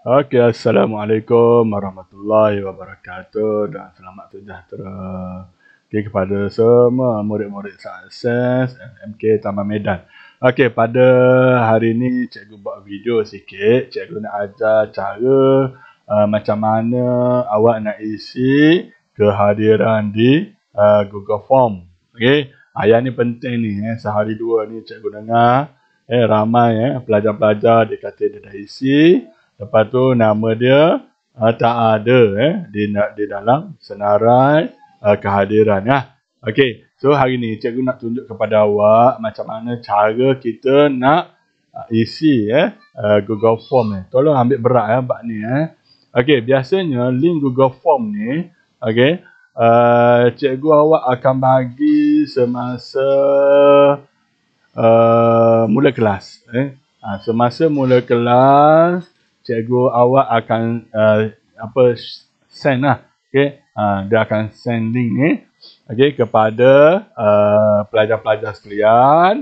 Okey, Assalamualaikum warahmatullahi wabarakatuh dan selamat sejahtera okay, kepada semua murid-murid sukses MK Taman Medan. Okey, pada hari ini cikgu buat video sikit. Cikgu nak ajar cara uh, macam mana awak nak isi kehadiran di uh, Google Form. Okey, ayat ni penting ni. Eh. Sehari dua ni cikgu dengar eh, ramai eh, pelajar-pelajar dia kata dia dah isi. Lepas tu nama dia uh, tak ada eh, di, di dalam senarai uh, kehadiran. Ya. Okey, so hari ni cikgu nak tunjuk kepada awak macam mana cara kita nak uh, isi eh, uh, Google Form. Eh. Tolong ambil berat ya, eh, bak ni. Eh. Okey, biasanya link Google Form ni, okey, uh, cikgu awak akan bagi semasa uh, mula kelas. Eh. Ha, semasa mula kelas, cikgu awak akan uh, apa send lah. Okay. Uh, dia akan send link ni. Okay, kepada uh, pelajar-pelajar uh, sekalian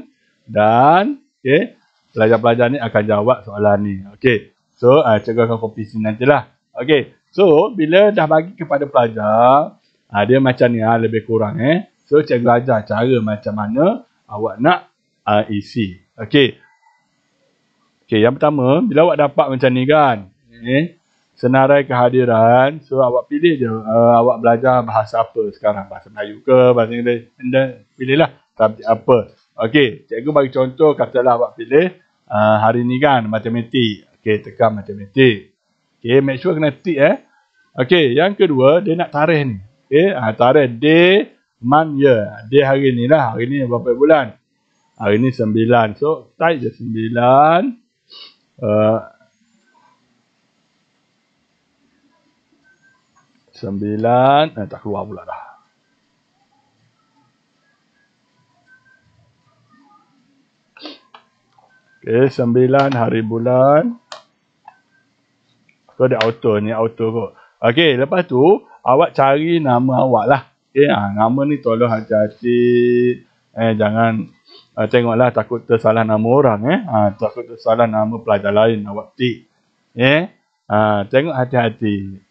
dan okay, pelajar-pelajar ni akan jawab soalan ni. Okay, so uh, cikgu akan copy sini nanti Okay, so bila dah bagi kepada pelajar, uh, dia macam ni uh, lebih kurang eh. So cikgu ajar cara macam mana awak nak uh, isi. Okay, Okey, yang pertama, bila awak dapat macam ni kan, eh, senarai kehadiran, so awak pilih je uh, awak belajar bahasa apa sekarang, bahasa Melayu ke, bahasa Inggeris, anda pilihlah subjek apa. Okey, cikgu bagi contoh, katalah awak pilih uh, hari ni kan, matematik. Okey, tekan matematik. Okey, make sure kena tick eh. Okey, yang kedua, dia nak tarikh ni. Okey, uh, tarikh day, month, year. Day hari ni lah, hari ni berapa bulan. Hari ni sembilan. So, type je sembilan. Eh, sembilan eh, Tak keluar pula dah Okay, sembilan hari bulan Kau ada auto ni, auto kot Okay, lepas tu Awak cari nama awak lah Okay, ha, nama ni tolong hati-hati eh jangan uh, tengoklah takut tersalah nama orang eh ha, takut tersalah nama pelajar lain awak tik eh ha, tengok hati-hati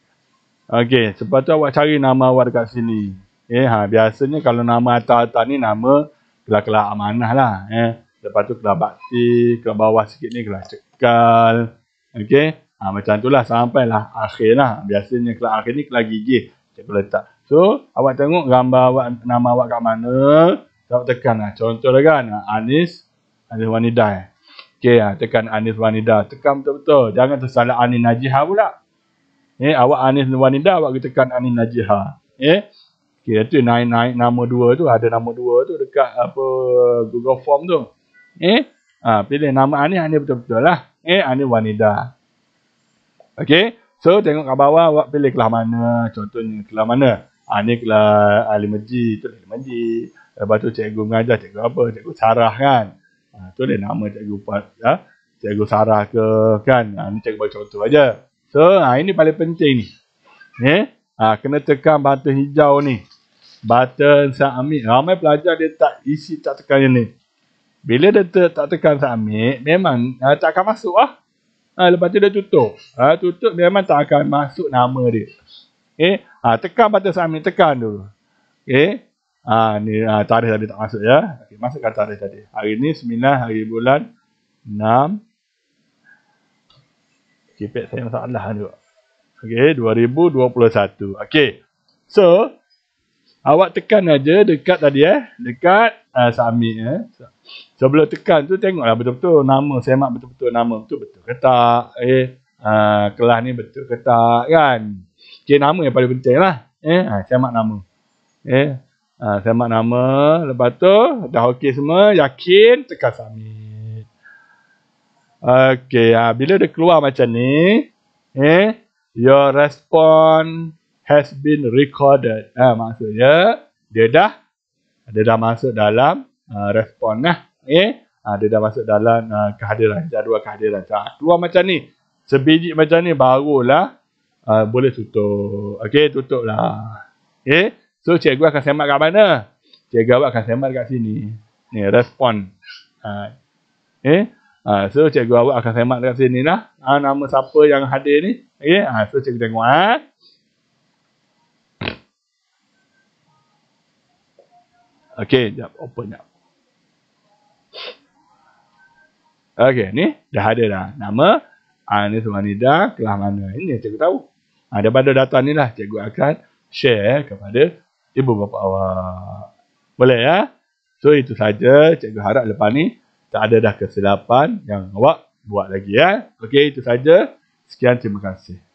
okey sebab tu awak cari nama awak dekat sini eh ha, biasanya kalau nama atas-atas ni nama kelas-kelas amanah lah eh lepas tu kelas bakti kelas bawah sikit ni kelas cekal okey ha, macam itulah sampailah akhir lah biasanya kelak akhir ni kelas gigih cikgu letak So, awak tengok gambar awak, nama awak kat mana tak tekan lah. Contoh lagi, kan, Anis, Anis Wanida eh. Okay, ah, tekan Anis Wanida. Tekan betul-betul. Jangan tersalah Anis Najihah pula. Eh, awak Anis Wanida, awak pergi tekan Anis Najihah. Eh, okay, tu naik-naik nama dua tu. Ada nama dua tu dekat apa Google Form tu. Eh, ha, pilih nama Anis, Anis betul-betul lah. Eh, Anis Wanida. Okay, so tengok kat bawah awak pilih kelah mana. Contohnya kelah mana. Anis kelah Alimaji. Itu Alimaji. Alimaji. Lepas tu cikgu mengajar cikgu apa? Cikgu Sarah kan. Ha, tu dia nama cikgu Pat, ha? cikgu Sarah ke kan. Ha, ni cikgu bagi contoh aja. So, ha, ini paling penting ni. Eh? Ha, kena tekan button hijau ni. Button submit. Ramai pelajar dia tak isi tak tekan ni. Bila dia te tak tekan submit, memang ha, tak akan masuk lah. Ha, lepas tu dia tutup. Ha, tutup memang tak akan masuk nama dia. Eh, ha, tekan button submit, tekan dulu. Eh. Ah ni ah, tarikh tadi tak masuk ya. Okey masukkan tarikh tadi. Hari ni 9 hari bulan 6. Kipet saya masalah ni. Okey 2021. Okey. So awak tekan aja dekat tadi eh, dekat uh, ah, submit eh. Sebelum so, tekan tu tengoklah betul-betul nama mak betul-betul nama tu betul ke tak. Eh uh, kelas ni betul ke tak kan. Okey nama yang paling penting lah. Eh ah, saya mak nama. Eh Ha, selamat nama. Lepas tu, dah okey semua. Yakin, tekan submit. Okey, ha, bila dia keluar macam ni, eh, your response has been recorded. Ha, ah, maksudnya, dia dah, dia dah masuk dalam uh, respon lah. Eh, ha, dia dah masuk dalam uh, kehadiran, jadual kehadiran. Ha, keluar macam ni. Sebiji macam ni, barulah uh, boleh tutup. Okey, tutup lah. Okey. Eh. So cikgu akan semak kat mana? Cikgu awak akan semak kat sini. Ni respon. Ha. Eh? Ha, so cikgu awak akan semak kat sini lah. Ha, nama siapa yang hadir ni? Okay? Ha, so cikgu tengok. Ha? Okay, jap, open jap. Okay, ni dah ada dah. Nama ha, Anis Wanida, kelas mana? Ini cikgu tahu. Ha, daripada data ni lah cikgu akan share kepada ibu bapa awak. Boleh ya? So itu saja cikgu harap lepas ni tak ada dah kesilapan yang awak buat lagi ya. Okey itu saja. Sekian terima kasih.